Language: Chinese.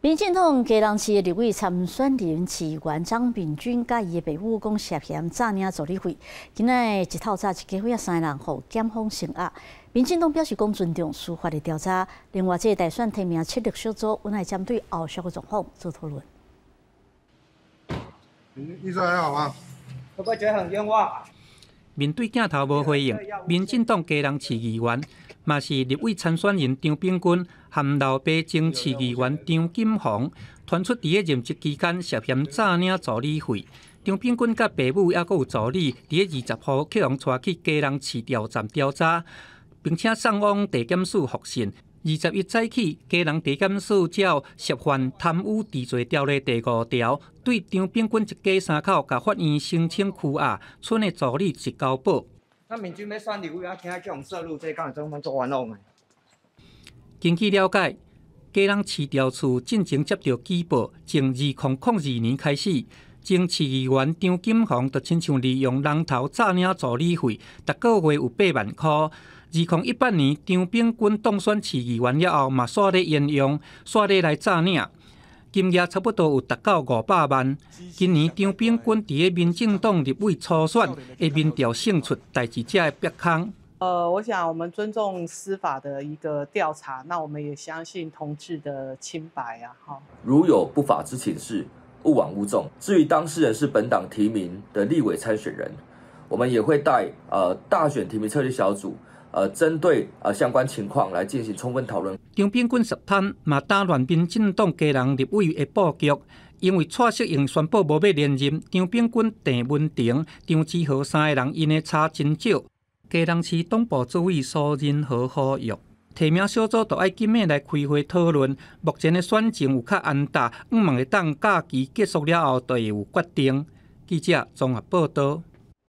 民进党基隆市立委参选议员张军，钧，伊的被母讲涉嫌诈领助理费，今日一套查，今日三人互检方声押。民进党表示，讲尊重司法的调查。另外，这个大选提名七六小组，阮来针对后续的状况做讨论。你说还好吗？很冤枉。面对镜头无回应。民进党基隆市议员。嘛是，立委参选人张炳军含老爸争市议员张金鸿传出伫咧任职期间涉嫌诈领助理费。张炳军甲爸母还阁有助理伫咧二十号，去王带去家人市调查，并且送往地检署复审。二十一早起，家人地检署照涉嫌贪污治罪条例第五条，对张炳军一家三口甲法院申请拘押，村的助理一交保。根据了解，鸡人市调处进前接到举报，从二零零二年开始，前议员张金红就亲像利用人头诈领助理费，逐个月有百万块。二零一八年张炳军当选市议员了后，嘛煞咧沿用，煞咧来诈领。金额差不多有达到五百万。今年张兵君在诶民进党立委初选的民调胜出，代志者诶壁空。呃，我想我们尊重司法的一个调查，那我们也相信同志的清白啊，哈。如有不法之请事，勿往勿纵。至于当事人是本党提名的立委参选人，我们也会带呃大选提名策略小组。呃，针对呃相关情况来进行充分讨论。张炳军实探马打乱兵进党家人入委的布局，因为蔡适英宣布无要连任，张炳军郑文庭、张志豪三个人因的差真少，家人市党部主委苏仁何呼吁，提名小组都要今密来开会讨论，目前的选情有较安大，毋们会等假期结束了后，就会有决定。记者综合报道。